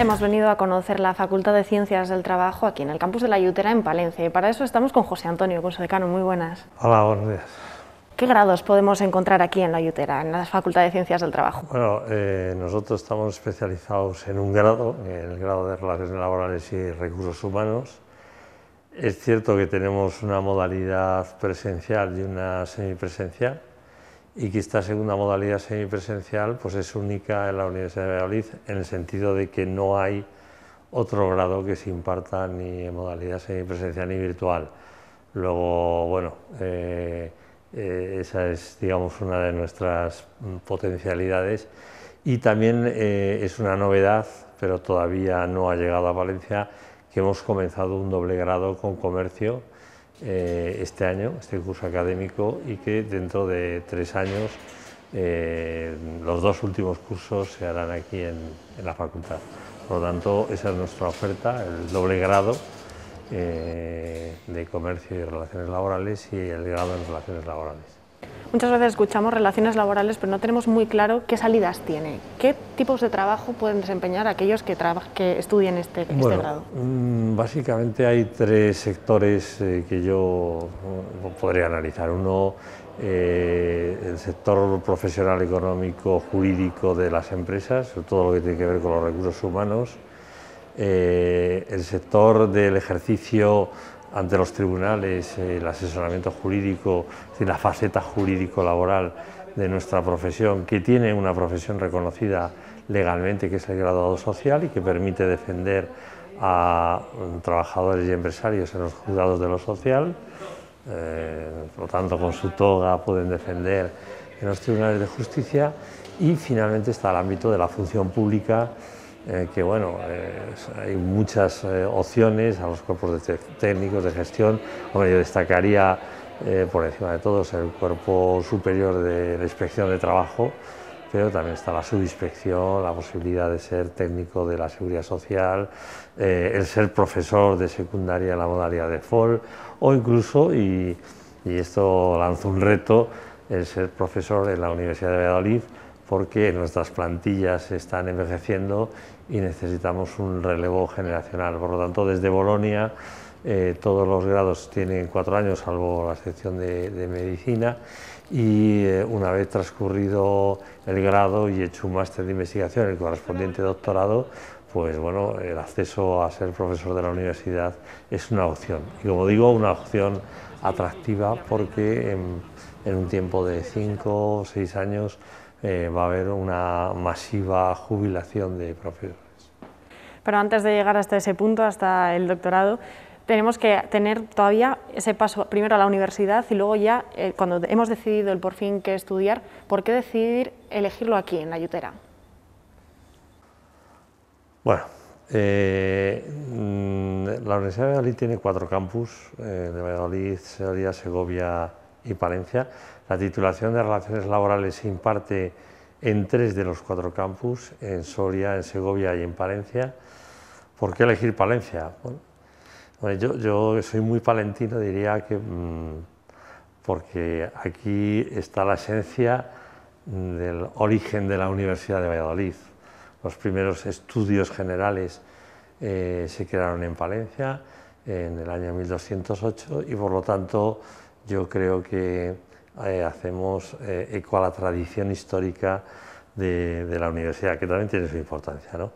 Hemos venido a conocer la Facultad de Ciencias del Trabajo aquí en el campus de la Yutera en Palencia y para eso estamos con José Antonio, con su decano. Muy buenas. Hola, buenos días. ¿Qué grados podemos encontrar aquí en la Yutera, en la Facultad de Ciencias del Trabajo? Bueno, eh, nosotros estamos especializados en un grado, en el grado de Relaciones Laborales y Recursos Humanos. Es cierto que tenemos una modalidad presencial y una semipresencial, y que esta segunda modalidad semipresencial pues es única en la Universidad de Valladolid en el sentido de que no hay otro grado que se imparta ni en modalidad semipresencial ni virtual. Luego, bueno, eh, eh, esa es, digamos, una de nuestras mm, potencialidades y también eh, es una novedad, pero todavía no ha llegado a Valencia, que hemos comenzado un doble grado con comercio eh, este año, este curso académico, y que dentro de tres años eh, los dos últimos cursos se harán aquí en, la facultad. Por lo tanto, esa es nuestra oferta, el doble grado eh, de comercio y relaciones laborales y el grado en relaciones laborales. Muchas veces escuchamos relaciones laborales, pero no tenemos muy claro qué salidas tiene. ¿Qué tipos de trabajo pueden desempeñar aquellos que, que estudian este, este grado? Mm, básicamente hay tres sectores eh, que yo mm, podría analizar. Uno, eh, el sector profesional, económico, jurídico de las empresas, todo lo que tiene que ver con los recursos humanos. Eh, el sector del ejercicio ante los tribunales, eh, el asesoramiento jurídico, la faceta jurídico-laboral de nuestra profesión, que tiene una profesión reconocida legalmente, que es el graduado social y que permite defender a mm, trabajadores y empresarios en los juzgados de lo social. Eh, por lo tanto, con su toga pueden defender en los tribunales de justicia. Y finalmente está el ámbito de la función pública eh, que bueno, hay muchas eh, opciones a los cuerpos técnicos de gestión. yo destacaría eh, por encima de todos el cuerpo superior de la inspección de trabajo, pero también está la subinspección, la posibilidad de ser técnico de la seguridad social, el ser profesor de secundaria en la modalidad de FOL, o incluso, y, esto lanzó un reto, el ser profesor en la Universidad de Valladolid porque nuestras plantillas están envejeciendo y necesitamos un relevo generacional. Por lo tanto, desde Bolonia eh, todos los grados tienen cuatro años, salvo la sección de, medicina, y eh, una vez transcurrido el grado y hecho un máster de investigación, el correspondiente doctorado, pues bueno, el acceso a ser profesor de la universidad es una opción. Y como digo, una opción atractiva porque en un tiempo de cinco o seis años eh, va a haber una masiva jubilación de profesores. Pero antes de llegar hasta ese punto, hasta el doctorado, tenemos que tener todavía ese paso primero a la universidad y luego ya, eh, cuando hemos decidido el por fin qué estudiar, ¿por qué decidir elegirlo aquí, en la Yutera? Bueno, eh, mm, la Universidad de Valladolid tiene cuatro campus, eh, de Valladolid, Segovia y Palencia. La titulación de Relaciones Laborales se imparte en tres de los cuatro campus, en Soria, en Segovia y en Palencia. ¿Por qué elegir Palencia? Bueno, yo, yo soy muy palentino, diría que mm, porque aquí está la esencia del origen de la Universidad de Valladolid. Los primeros estudios generales eh, se crearon en Palencia en el año 1208 y por lo tanto yo creo que eh, hacemos eh, eco a la tradición histórica de, la universidad, que también tiene su importancia. ¿no?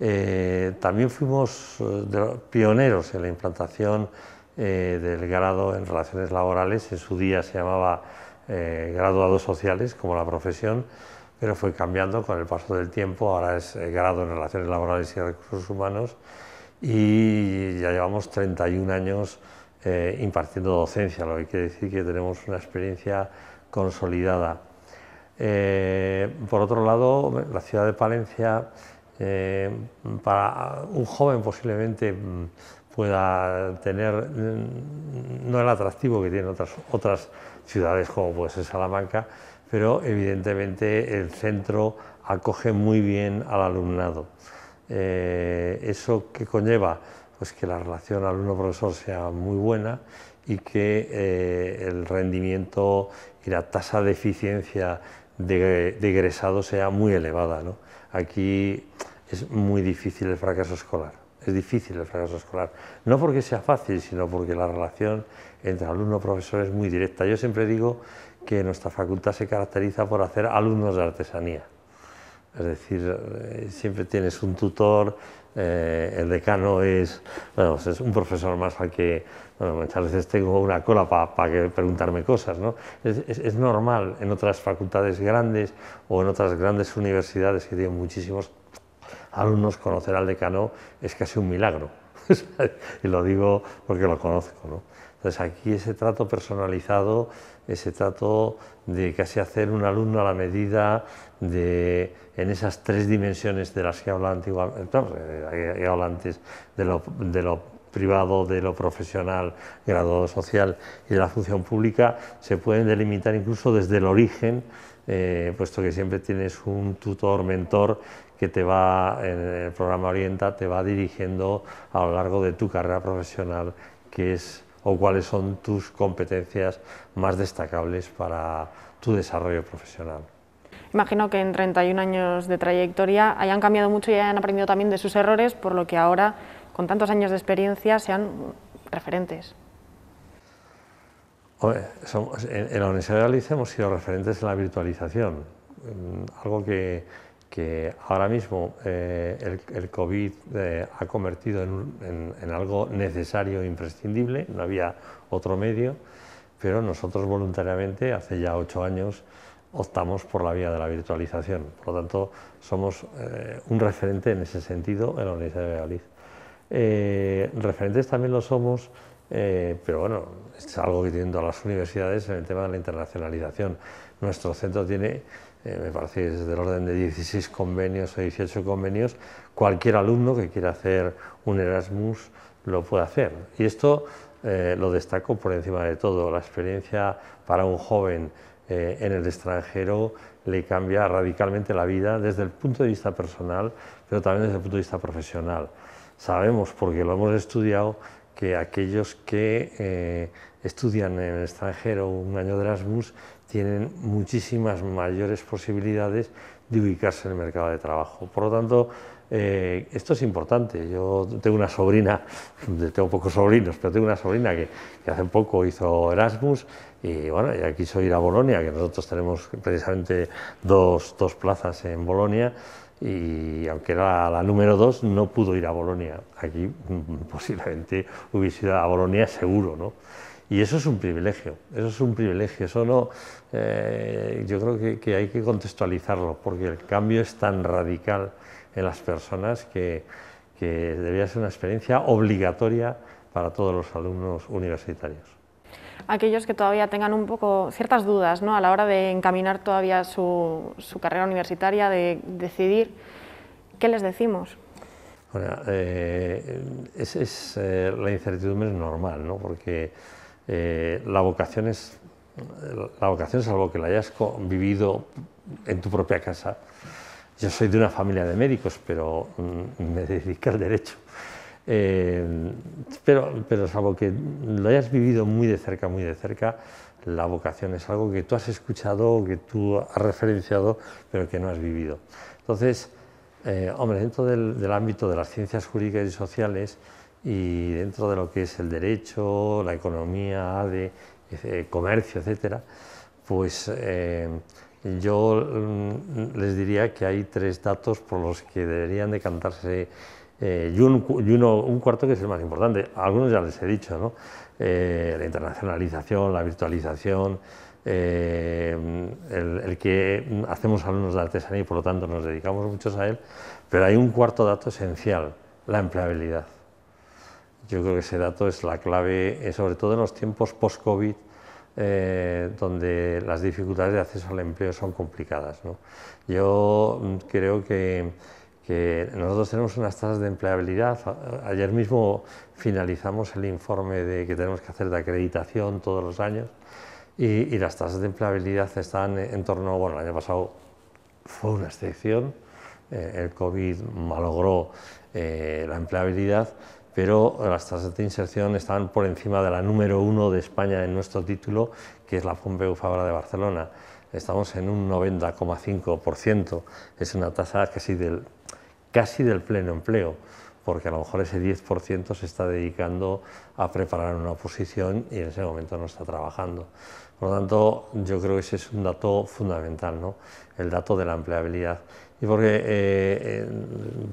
Eh, también fuimos pioneros en la implantación del grado en relaciones laborales, en su día se llamaba graduados sociales, como la profesión, pero fue cambiando con el paso del tiempo, ahora es grado en relaciones laborales y recursos humanos, y ya llevamos 31 años eh, impartiendo docencia, lo que quiere decir que tenemos una experiencia consolidada. Eh, por otro lado, la ciudad de Palencia, eh, para un joven posiblemente mm, pueda tener mm, no el atractivo que tienen otras, ciudades como puede ser Salamanca, pero evidentemente el centro acoge muy bien al alumnado. ¿Eso que conlleva? pues que la relación alumno-profesor sea muy buena y que eh, el rendimiento y la tasa de eficiencia de, egresado sea muy elevada. ¿no? Aquí es muy difícil el fracaso escolar, es difícil el fracaso escolar, no porque sea fácil, sino porque la relación entre alumno-profesor es muy directa. Yo siempre digo que nuestra facultad se caracteriza por hacer alumnos de artesanía. Es decir, eh, siempre tienes un tutor, eh, el decano es, pues es un profesor más al que muchas veces tengo una cola para preguntarme cosas. ¿no? Es, es, normal en otras facultades grandes o en otras grandes universidades que tienen muchísimos alumnos conocer al decano es casi un milagro. y lo digo porque lo conozco. ¿no? Entonces aquí ese trato personalizado, ese trato de casi hacer un alumno a la medida de en esas tres dimensiones de las que he hablado antes de lo, privado, de lo profesional, graduado social y de la función pública, se pueden delimitar incluso desde el origen, eh, puesto que siempre tienes un tutor, mentor, que te va, en el programa Orienta, te va dirigiendo a lo largo de tu carrera profesional, qué es o cuáles son tus competencias más destacables para tu desarrollo profesional. Imagino que en 31 años de trayectoria hayan cambiado mucho y hayan aprendido también de sus errores, por lo que ahora, con tantos años de experiencia, sean referentes. En la Universidad de Galicia hemos sido referentes en la virtualización, mm, algo que que ahora mismo eh, el, COVID eh, ha convertido en, algo necesario e imprescindible, no había otro medio, pero nosotros voluntariamente, hace ya ocho años, optamos por la vía de la virtualización. Por lo tanto, somos eh, un referente en ese sentido en la Universidad de Valladolid. referentes también lo somos eh, pero bueno, es algo que tienen todas las universidades en el tema de la internacionalización. Nuestro centro tiene, eh, me parece es del orden de 16 convenios o 18 convenios, cualquier alumno que quiera hacer un Erasmus lo puede hacer. Y esto eh, lo destaco por encima de todo, la experiencia para un joven en el extranjero le cambia radicalmente la vida desde el punto de vista personal, pero también desde el punto de vista profesional. Sabemos, porque lo hemos estudiado, que aquellos que eh, estudian en el extranjero un año de Erasmus tienen muchísimas mayores posibilidades de ubicarse en el mercado de trabajo. Por lo tanto, eh, esto es importante. Yo tengo una sobrina, tengo pocos sobrinos, pero tengo una sobrina que, hace poco hizo Erasmus y bueno, ya quiso ir a Bolonia, que nosotros tenemos precisamente dos, dos plazas en Bolonia y aunque era la número dos, no pudo ir a Bolonia. Aquí mm, posiblemente hubiese ido a Bolonia seguro, ¿no? Y eso es un privilegio, eso es un privilegio, eso no, eh, yo creo que, hay que contextualizarlo, porque el cambio es tan radical en las personas que, que debería ser una experiencia obligatoria para todos los alumnos universitarios aquellos que todavía tengan un poco ciertas dudas ¿no? a la hora de encaminar todavía su, su carrera universitaria, de decidir qué les decimos. Bueno, eh, es, eh, la incertidumbre es normal, ¿no? porque eh, la vocación es la vocación, algo que la hayas vivido en tu propia casa. Yo soy de una familia de médicos, pero mm, me dediqué al derecho. Eh, pero, pero salvo que lo hayas vivido muy de cerca, muy de cerca, la vocación es algo que tú has escuchado, que tú has referenciado, pero que no has vivido. Entonces, eh, hombre, dentro del, ámbito de las ciencias jurídicas y sociales y dentro de lo que es el derecho, la economía, de, comercio, etcétera, pues eh, yo mm, les diría que hay tres datos por los que deberían decantarse eh, y, un, uno, un cuarto que es el más importante. Algunos ya les he dicho, ¿no? Eh, la internacionalización, la virtualización, eh, el, que hacemos alumnos de artesanía y por lo tanto nos dedicamos muchos a él, pero hay un cuarto dato esencial, la empleabilidad. Yo creo que ese dato es la clave, sobre todo en los tiempos post-COVID, donde las dificultades de acceso al empleo son complicadas. ¿no? Yo mm, creo que nosotros tenemos unas tasas de empleabilidad. Ayer mismo finalizamos el informe de que tenemos que hacer de acreditación todos los años y, las tasas de empleabilidad están en torno, bueno, el año pasado fue una excepción, eh, el COVID malogró eh, la empleabilidad, pero las tasas de inserción están por encima de la número uno de España en nuestro título, que es la Pompeu Fabra de Barcelona. Estamos en un 90,5%, es una tasa casi del casi del pleno empleo, porque a lo mejor ese 10% se está dedicando a preparar una oposición y en ese momento no está trabajando. Por lo tanto, yo creo que ese es un dato fundamental, el dato de la empleabilidad. Y porque eh, eh,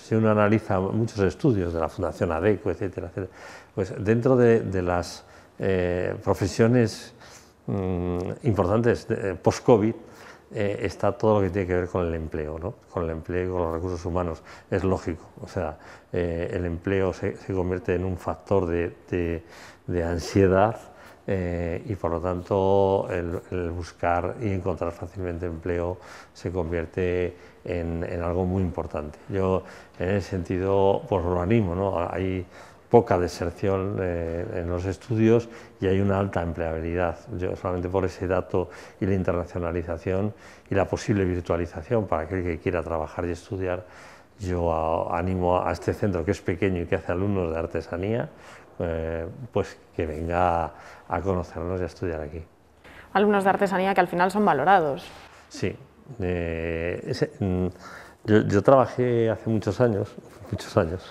si uno analiza muchos estudios de la Fundación ADECO, etcétera, pues dentro de, las eh, profesiones mm, importantes post-COVID, eh, está todo lo que tiene que ver con el empleo, ¿no? con el empleo con los recursos humanos. Es lógico, o sea, eh, el empleo se, convierte en un factor de, ansiedad eh, y por lo tanto el, buscar y encontrar fácilmente empleo se convierte en, algo muy importante. Yo en el sentido pues lo animo, ¿no? Hay, poca deserción eh, en los estudios y hay una alta empleabilidad. Yo solamente por ese dato y la internacionalización y la posible virtualización para aquel que quiera trabajar y estudiar, yo animo a este centro que es pequeño y que hace alumnos de artesanía, eh, pues que venga a, conocernos y a estudiar aquí. Alumnos de artesanía que al final son valorados. Sí. Eh, mm, yo, trabajé hace muchos años, muchos años,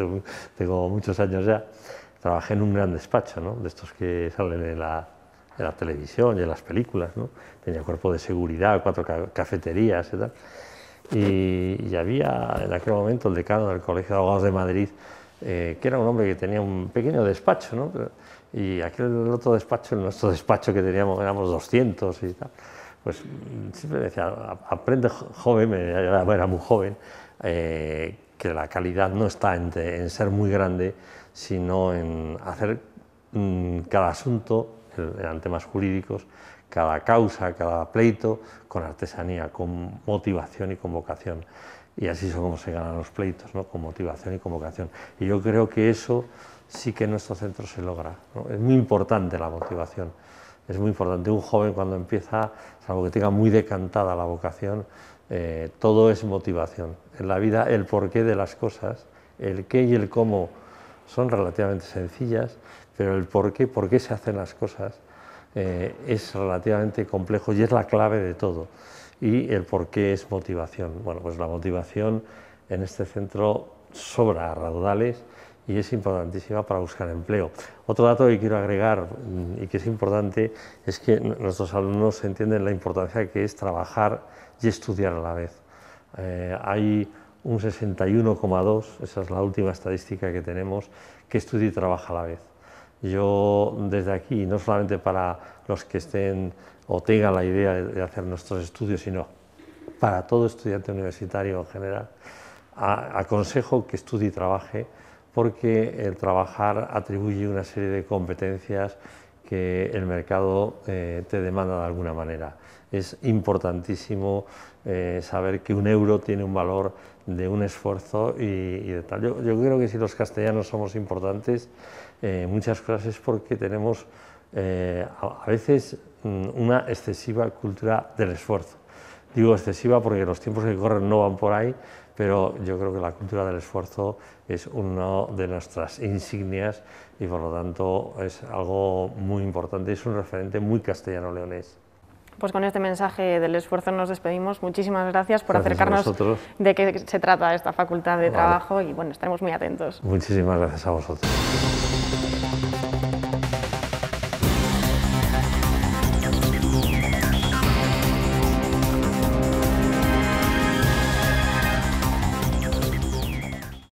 tengo muchos años ya, trabajé en un gran despacho, ¿no? de estos que salen en la, televisión y en las películas. Tenía cuerpo de seguridad, cuatro cafeterías y tal. Y, había en aquel momento el decano del Colegio de Abogados de Madrid, eh, que era un hombre que tenía un pequeño despacho, ¿no? y aquel otro despacho, nuestro despacho que teníamos, éramos 200 y tal pues mm, siempre decía, aprende joven, era muy joven, eh, que la calidad no está en, ser muy grande, sino en hacer mm, cada asunto, eran temas jurídicos, cada causa, cada pleito, con artesanía, con motivación y con vocación. Y así es como se ganan los pleitos, ¿no? con motivación y con vocación. Y yo creo que eso sí que en nuestro centro se logra. Es muy importante la motivación es muy importante. Un joven cuando empieza, salvo que tenga muy decantada la vocación, eh, todo es motivación. En la vida el porqué de las cosas, el qué y el cómo son relativamente sencillas, pero el porqué, por qué se hacen las cosas, eh, es relativamente complejo y es la clave de todo. Y el porqué es motivación. Bueno, pues la motivación en este centro sobra a raudales y es importantísima para buscar empleo. Otro dato que quiero agregar mm, y que es importante es que nuestros alumnos entienden la importancia que es trabajar y estudiar a la vez. Eh, hay un 61,2, esa es la última estadística que tenemos, que estudia y trabaja a la vez. Yo desde aquí, no solamente para los que estén o tengan la idea de hacer nuestros estudios, sino para todo estudiante universitario en general, aconsejo que estudie y trabaje porque el trabajar atribuye una serie de competencias que el mercado eh, te demanda de alguna manera. Es importantísimo eh, saber que un euro tiene un valor de un esfuerzo y, de tal. Yo, creo que si los castellanos somos importantes, eh, muchas cosas es porque tenemos a veces mm, una excesiva cultura del esfuerzo. Digo excesiva porque los tiempos que corren no van por ahí, pero yo creo que la cultura del esfuerzo es una de nuestras insignias y por lo tanto es algo muy importante, es un referente muy castellano-leonés. Pues con este mensaje del esfuerzo nos despedimos. Muchísimas gracias por acercarnos de qué se trata esta facultad de trabajo y bueno, estaremos muy atentos. Muchísimas gracias a vosotros.